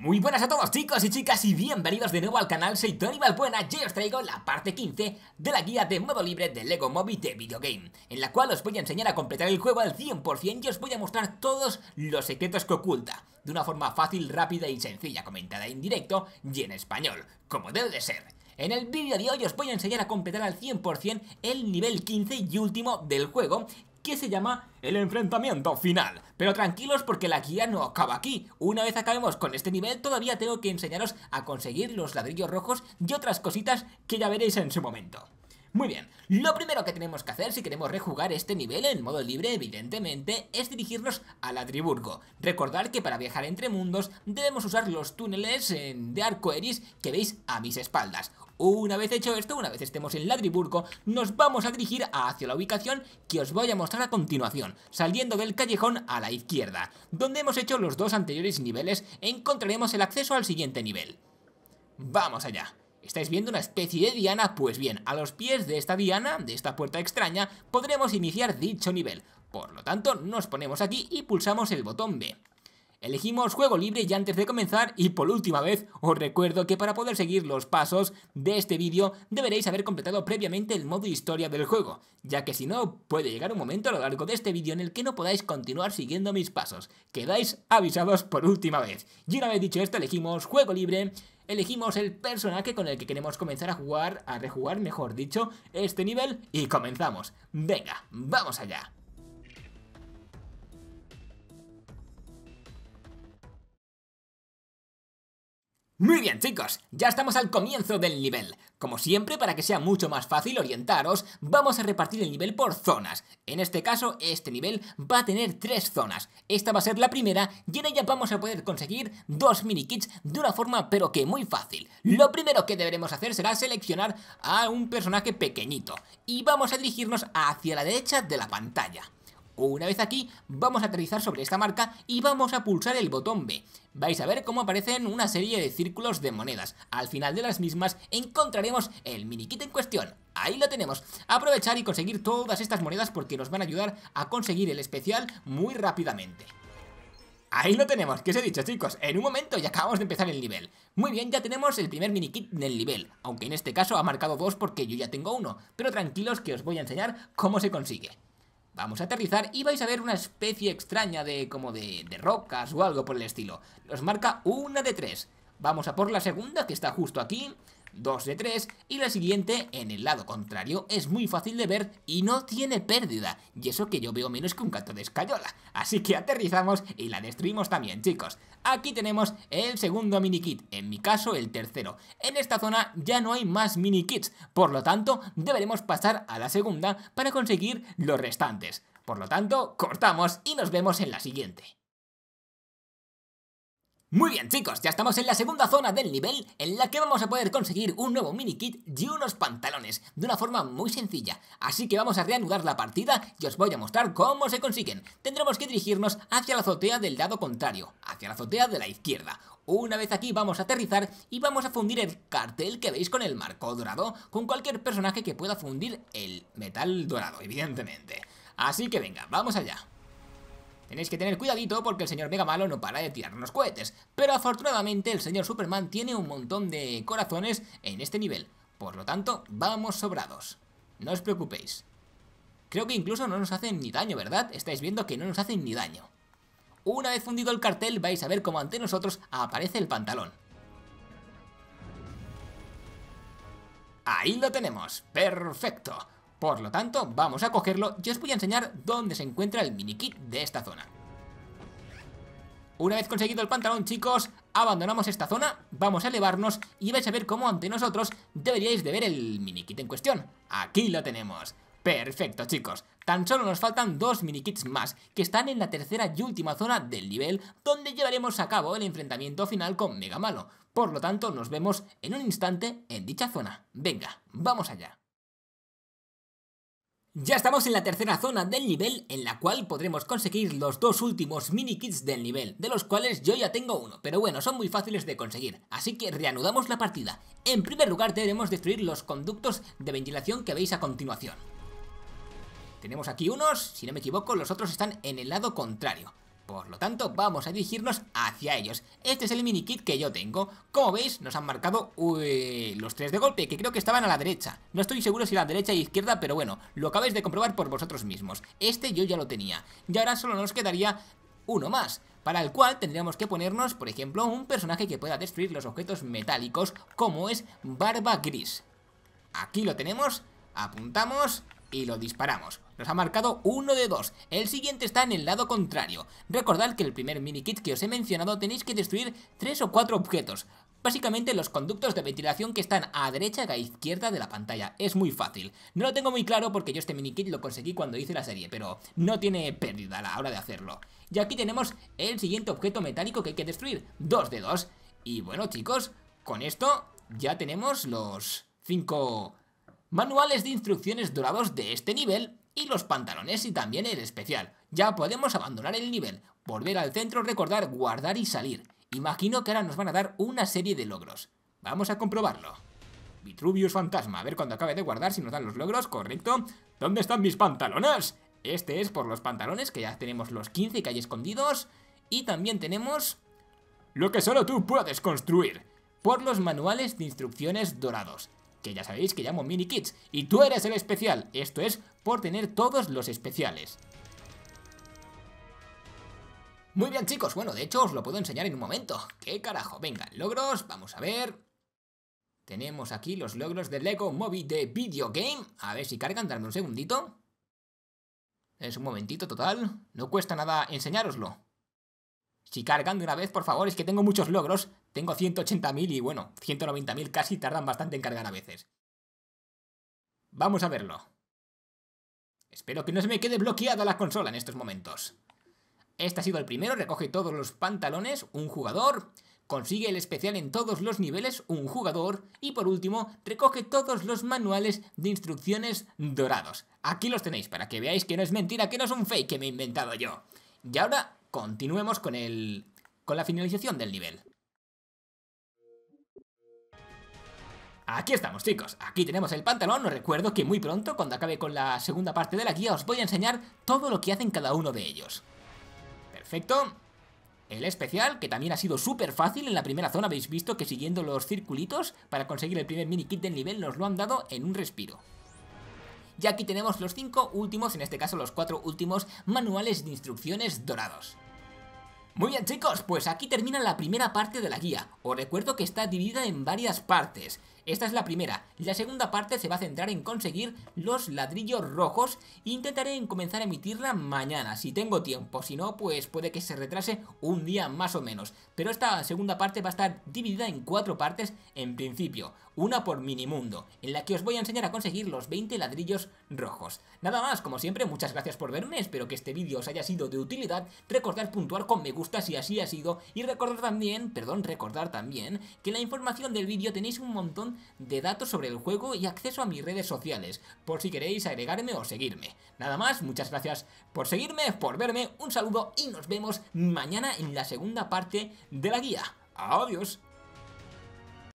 Muy buenas a todos chicos y chicas y bienvenidos de nuevo al canal, soy Tony Valbuena y os traigo la parte 15 de la guía de modo libre de LEGO Movie de Game en la cual os voy a enseñar a completar el juego al 100% y os voy a mostrar todos los secretos que oculta de una forma fácil, rápida y sencilla, comentada en directo y en español, como debe de ser en el vídeo de hoy os voy a enseñar a completar al 100% el nivel 15 y último del juego, que se llama el enfrentamiento final. Pero tranquilos porque la guía no acaba aquí. Una vez acabemos con este nivel todavía tengo que enseñaros a conseguir los ladrillos rojos y otras cositas que ya veréis en su momento. Muy bien, lo primero que tenemos que hacer si queremos rejugar este nivel en modo libre, evidentemente, es dirigirnos a Ladriburgo. Recordar que para viajar entre mundos debemos usar los túneles eh, de arcoeris que veis a mis espaldas. Una vez hecho esto, una vez estemos en Ladriburgo, nos vamos a dirigir hacia la ubicación que os voy a mostrar a continuación, saliendo del callejón a la izquierda. Donde hemos hecho los dos anteriores niveles, encontraremos el acceso al siguiente nivel. ¡Vamos allá! ¿Estáis viendo una especie de diana? Pues bien, a los pies de esta diana, de esta puerta extraña, podremos iniciar dicho nivel. Por lo tanto, nos ponemos aquí y pulsamos el botón B. Elegimos juego libre ya antes de comenzar y por última vez os recuerdo que para poder seguir los pasos de este vídeo deberéis haber completado previamente el modo historia del juego, ya que si no puede llegar un momento a lo largo de este vídeo en el que no podáis continuar siguiendo mis pasos. Quedáis avisados por última vez. Y una vez dicho esto elegimos juego libre elegimos el personaje con el que queremos comenzar a jugar, a rejugar mejor dicho, este nivel y comenzamos. Venga, vamos allá. Muy bien chicos, ya estamos al comienzo del nivel. Como siempre, para que sea mucho más fácil orientaros, vamos a repartir el nivel por zonas. En este caso, este nivel va a tener tres zonas. Esta va a ser la primera y en ella vamos a poder conseguir dos mini kits de una forma pero que muy fácil. Lo primero que deberemos hacer será seleccionar a un personaje pequeñito y vamos a dirigirnos hacia la derecha de la pantalla. Una vez aquí, vamos a aterrizar sobre esta marca y vamos a pulsar el botón B. Vais a ver cómo aparecen una serie de círculos de monedas. Al final de las mismas encontraremos el mini kit en cuestión. Ahí lo tenemos. Aprovechar y conseguir todas estas monedas porque nos van a ayudar a conseguir el especial muy rápidamente. Ahí lo tenemos, ¿Qué os he dicho chicos, en un momento ya acabamos de empezar el nivel Muy bien, ya tenemos el primer mini kit del nivel Aunque en este caso ha marcado dos porque yo ya tengo uno Pero tranquilos que os voy a enseñar cómo se consigue Vamos a aterrizar y vais a ver una especie extraña de como de, de rocas o algo por el estilo. Nos marca una de tres. Vamos a por la segunda, que está justo aquí. 2 de 3 y la siguiente en el lado contrario es muy fácil de ver y no tiene pérdida y eso que yo veo menos que un gato de escayola así que aterrizamos y la destruimos también chicos aquí tenemos el segundo mini kit en mi caso el tercero en esta zona ya no hay más mini kits por lo tanto deberemos pasar a la segunda para conseguir los restantes por lo tanto cortamos y nos vemos en la siguiente muy bien chicos, ya estamos en la segunda zona del nivel en la que vamos a poder conseguir un nuevo mini kit y unos pantalones de una forma muy sencilla, así que vamos a reanudar la partida y os voy a mostrar cómo se consiguen. Tendremos que dirigirnos hacia la azotea del lado contrario, hacia la azotea de la izquierda. Una vez aquí vamos a aterrizar y vamos a fundir el cartel que veis con el marco dorado con cualquier personaje que pueda fundir el metal dorado, evidentemente. Así que venga, vamos allá. Tenéis que tener cuidadito porque el señor Mega Malo no para de tirarnos cohetes, pero afortunadamente el señor Superman tiene un montón de corazones en este nivel, por lo tanto, vamos sobrados. No os preocupéis. Creo que incluso no nos hacen ni daño, ¿verdad? Estáis viendo que no nos hacen ni daño. Una vez fundido el cartel, vais a ver cómo ante nosotros aparece el pantalón. Ahí lo tenemos, perfecto. Por lo tanto, vamos a cogerlo y os voy a enseñar dónde se encuentra el mini kit de esta zona. Una vez conseguido el pantalón, chicos, abandonamos esta zona, vamos a elevarnos y vais a ver cómo ante nosotros deberíais de ver el mini kit en cuestión. Aquí lo tenemos. Perfecto, chicos. Tan solo nos faltan dos mini kits más, que están en la tercera y última zona del nivel, donde llevaremos a cabo el enfrentamiento final con Mega Malo. Por lo tanto, nos vemos en un instante en dicha zona. Venga, vamos allá. Ya estamos en la tercera zona del nivel en la cual podremos conseguir los dos últimos mini kits del nivel, de los cuales yo ya tengo uno, pero bueno, son muy fáciles de conseguir, así que reanudamos la partida. En primer lugar debemos destruir los conductos de ventilación que veis a continuación. Tenemos aquí unos, si no me equivoco, los otros están en el lado contrario. Por lo tanto, vamos a dirigirnos hacia ellos. Este es el mini kit que yo tengo. Como veis, nos han marcado los tres de golpe, que creo que estaban a la derecha. No estoy seguro si a la derecha e izquierda, pero bueno, lo acabáis de comprobar por vosotros mismos. Este yo ya lo tenía. Y ahora solo nos quedaría uno más para el cual tendríamos que ponernos, por ejemplo, un personaje que pueda destruir los objetos metálicos, como es Barba Gris. Aquí lo tenemos, apuntamos y lo disparamos nos ha marcado uno de dos. El siguiente está en el lado contrario. Recordad que el primer mini kit que os he mencionado tenéis que destruir tres o cuatro objetos. Básicamente los conductos de ventilación que están a derecha y a izquierda de la pantalla. Es muy fácil. No lo tengo muy claro porque yo este mini kit lo conseguí cuando hice la serie, pero no tiene pérdida a la hora de hacerlo. Y aquí tenemos el siguiente objeto metálico que hay que destruir. Dos de dos. Y bueno chicos, con esto ya tenemos los cinco manuales de instrucciones dorados de este nivel y los pantalones y también el especial. Ya podemos abandonar el nivel, volver al centro, recordar, guardar y salir. Imagino que ahora nos van a dar una serie de logros. Vamos a comprobarlo. Vitruvius Fantasma, a ver cuando acabe de guardar si nos dan los logros, correcto. ¿Dónde están mis pantalones? Este es por los pantalones, que ya tenemos los 15 que hay escondidos. Y también tenemos... Lo que solo tú puedes construir. Por los manuales de instrucciones dorados que ya sabéis que llamo mini kits, y tú eres el especial, esto es por tener todos los especiales. Muy bien chicos, bueno, de hecho os lo puedo enseñar en un momento. ¿Qué carajo? Venga, logros, vamos a ver... Tenemos aquí los logros del LEGO Movie de Video Game. A ver si cargan, darme un segundito. Es un momentito total. No cuesta nada enseñároslo. Si cargan de una vez, por favor, es que tengo muchos logros tengo 180.000 y bueno, 190.000 casi tardan bastante en cargar a veces. Vamos a verlo. Espero que no se me quede bloqueada la consola en estos momentos. Este ha sido el primero, recoge todos los pantalones, un jugador, consigue el especial en todos los niveles, un jugador, y por último, recoge todos los manuales de instrucciones dorados. Aquí los tenéis, para que veáis que no es mentira, que no es un fake que me he inventado yo. Y ahora continuemos con, el, con la finalización del nivel. Aquí estamos chicos, aquí tenemos el pantalón, os recuerdo que muy pronto, cuando acabe con la segunda parte de la guía, os voy a enseñar todo lo que hacen cada uno de ellos. Perfecto. El especial, que también ha sido súper fácil, en la primera zona habéis visto que siguiendo los circulitos para conseguir el primer mini kit del nivel nos lo han dado en un respiro. Y aquí tenemos los cinco últimos, en este caso los cuatro últimos manuales de instrucciones dorados. Muy bien chicos, pues aquí termina la primera parte de la guía. Os recuerdo que está dividida en varias partes. Esta es la primera. La segunda parte se va a centrar en conseguir los ladrillos rojos intentaré comenzar a emitirla mañana, si tengo tiempo. Si no, pues puede que se retrase un día más o menos. Pero esta segunda parte va a estar dividida en cuatro partes en principio. Una por minimundo, en la que os voy a enseñar a conseguir los 20 ladrillos rojos. Nada más, como siempre, muchas gracias por verme. Espero que este vídeo os haya sido de utilidad. Recordad puntuar con me gusta si así ha sido. Y recordar también, perdón, recordar también, que la información del vídeo tenéis un montón de datos sobre el juego y acceso a mis redes sociales, por si queréis agregarme o seguirme. Nada más, muchas gracias por seguirme, por verme, un saludo y nos vemos mañana en la segunda parte de la guía. ¡Adiós!